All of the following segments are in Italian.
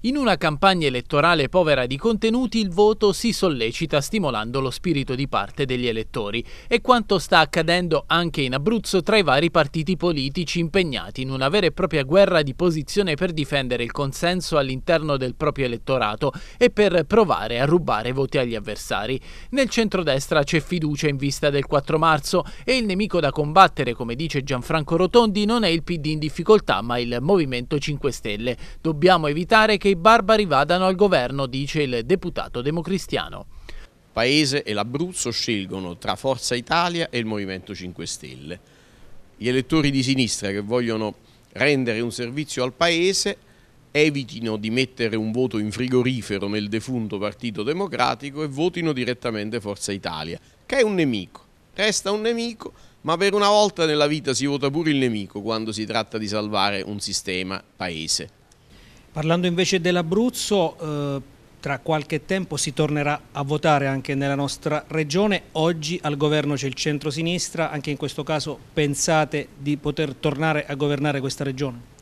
In una campagna elettorale povera di contenuti il voto si sollecita stimolando lo spirito di parte degli elettori e quanto sta accadendo anche in Abruzzo tra i vari partiti politici impegnati in una vera e propria guerra di posizione per difendere il consenso all'interno del proprio elettorato e per provare a rubare voti agli avversari. Nel centrodestra c'è fiducia in vista del 4 marzo e il nemico da combattere, come dice Gianfranco Rotondi, non è il PD in difficoltà ma il Movimento 5 Stelle. Dobbiamo evitare che che i barbari vadano al governo, dice il deputato democristiano. Paese e l'Abruzzo scelgono tra Forza Italia e il Movimento 5 Stelle. Gli elettori di sinistra che vogliono rendere un servizio al Paese evitino di mettere un voto in frigorifero nel defunto Partito Democratico e votino direttamente Forza Italia, che è un nemico, resta un nemico, ma per una volta nella vita si vota pure il nemico quando si tratta di salvare un sistema Paese. Parlando invece dell'Abruzzo, eh, tra qualche tempo si tornerà a votare anche nella nostra regione. Oggi al governo c'è il centro-sinistra, anche in questo caso pensate di poter tornare a governare questa regione?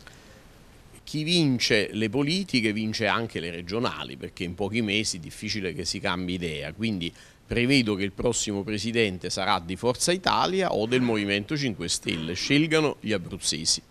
chi vince le politiche vince anche le regionali, perché in pochi mesi è difficile che si cambi idea, quindi prevedo che il prossimo presidente sarà di Forza Italia o del Movimento 5 Stelle, scelgano gli abruzzesi.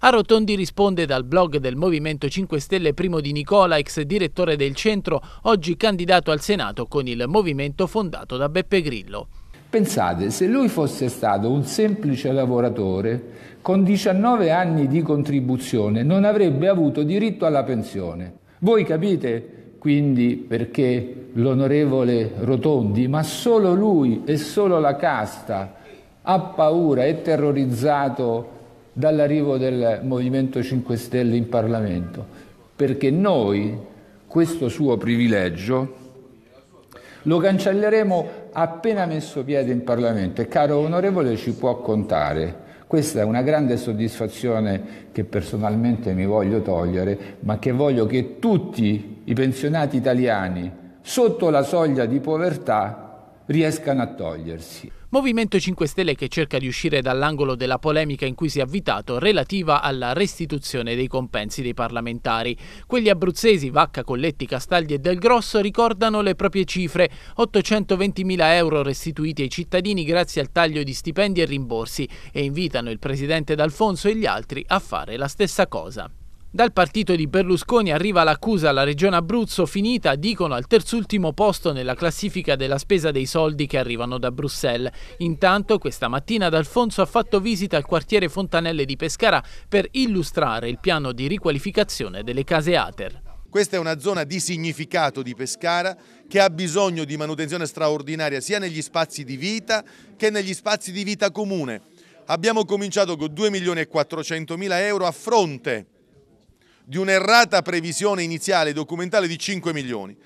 A Rotondi risponde dal blog del Movimento 5 Stelle Primo di Nicola, ex direttore del centro, oggi candidato al Senato con il movimento fondato da Beppe Grillo. Pensate, se lui fosse stato un semplice lavoratore, con 19 anni di contribuzione non avrebbe avuto diritto alla pensione. Voi capite quindi perché l'onorevole Rotondi, ma solo lui e solo la casta, ha paura e terrorizzato dall'arrivo del Movimento 5 Stelle in Parlamento, perché noi questo suo privilegio lo cancelleremo appena messo piede in Parlamento e caro onorevole ci può contare. Questa è una grande soddisfazione che personalmente mi voglio togliere, ma che voglio che tutti i pensionati italiani sotto la soglia di povertà riescano a togliersi. Movimento 5 Stelle che cerca di uscire dall'angolo della polemica in cui si è avvitato relativa alla restituzione dei compensi dei parlamentari. Quelli abruzzesi Vacca, Colletti, Castaldi e Del Grosso ricordano le proprie cifre, 820.000 euro restituiti ai cittadini grazie al taglio di stipendi e rimborsi e invitano il presidente D'Alfonso e gli altri a fare la stessa cosa. Dal partito di Berlusconi arriva l'accusa alla regione Abruzzo finita, dicono, al terzultimo posto nella classifica della spesa dei soldi che arrivano da Bruxelles. Intanto questa mattina D'Alfonso ha fatto visita al quartiere Fontanelle di Pescara per illustrare il piano di riqualificazione delle case Ater. Questa è una zona di significato di Pescara che ha bisogno di manutenzione straordinaria sia negli spazi di vita che negli spazi di vita comune. Abbiamo cominciato con 2 milioni e 400 mila euro a fronte di un'errata previsione iniziale documentale di 5 milioni.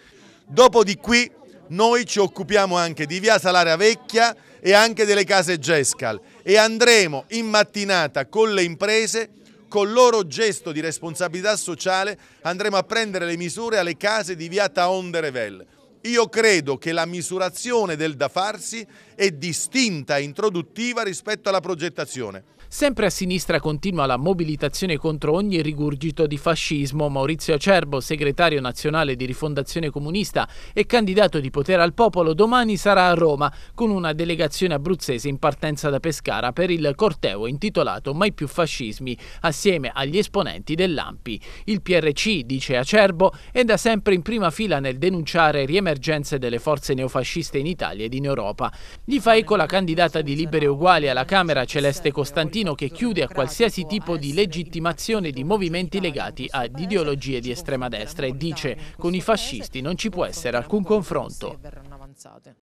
Dopo di qui noi ci occupiamo anche di via Salaria Vecchia e anche delle case Gescal e andremo in mattinata con le imprese col loro gesto di responsabilità sociale andremo a prendere le misure alle case di via Taonde Revelle. Io credo che la misurazione del da farsi è distinta e introduttiva rispetto alla progettazione. Sempre a sinistra continua la mobilitazione contro ogni rigurgito di fascismo. Maurizio Acerbo, segretario nazionale di Rifondazione Comunista e candidato di potere al popolo, domani sarà a Roma con una delegazione abruzzese in partenza da Pescara per il corteo intitolato Mai più fascismi, assieme agli esponenti dell'AMPI. Il PRC, dice Acerbo, è da sempre in prima fila nel denunciare riemergenza emergenze delle forze neofasciste in Italia ed in Europa. Gli fa eco la candidata di Libere Uguali alla Camera, Celeste Costantino, che chiude a qualsiasi tipo di legittimazione di movimenti legati ad ideologie di estrema destra e dice con i fascisti non ci può essere alcun confronto.